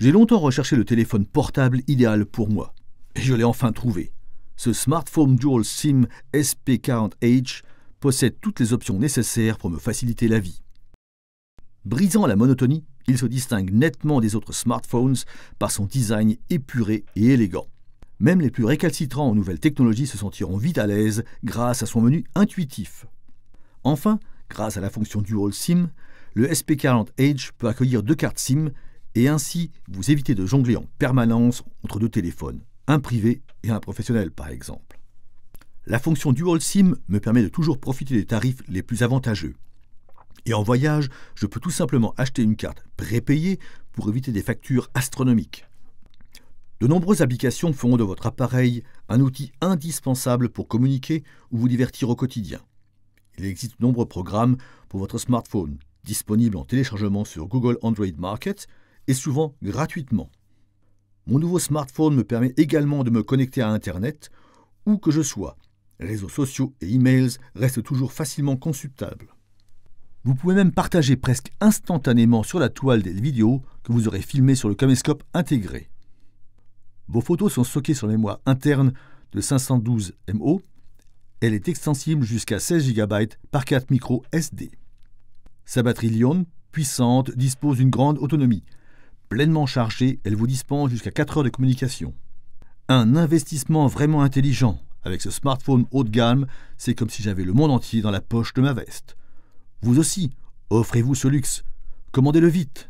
J'ai longtemps recherché le téléphone portable idéal pour moi, et je l'ai enfin trouvé. Ce smartphone Dual SIM SP40H possède toutes les options nécessaires pour me faciliter la vie. Brisant la monotonie, il se distingue nettement des autres smartphones par son design épuré et élégant. Même les plus récalcitrants aux nouvelles technologies se sentiront vite à l'aise grâce à son menu intuitif. Enfin, grâce à la fonction Dual SIM, le SP40H peut accueillir deux cartes SIM et ainsi vous évitez de jongler en permanence entre deux téléphones, un privé et un professionnel par exemple. La fonction Dual SIM me permet de toujours profiter des tarifs les plus avantageux. Et en voyage, je peux tout simplement acheter une carte prépayée pour éviter des factures astronomiques. De nombreuses applications feront de votre appareil un outil indispensable pour communiquer ou vous divertir au quotidien. Il existe de nombreux programmes pour votre smartphone, disponibles en téléchargement sur Google Android Market et souvent gratuitement. Mon nouveau smartphone me permet également de me connecter à Internet, où que je sois. Réseaux sociaux et emails restent toujours facilement consultables. Vous pouvez même partager presque instantanément sur la toile des vidéos que vous aurez filmées sur le caméscope intégré. Vos photos sont stockées sur la mémoire interne de 512 MO. Elle est extensible jusqu'à 16 GB par 4 micro SD. Sa batterie Lyon, puissante, dispose d'une grande autonomie, pleinement chargée, elle vous dispense jusqu'à 4 heures de communication. Un investissement vraiment intelligent. Avec ce smartphone haut de gamme, c'est comme si j'avais le monde entier dans la poche de ma veste. Vous aussi, offrez-vous ce luxe. Commandez-le vite.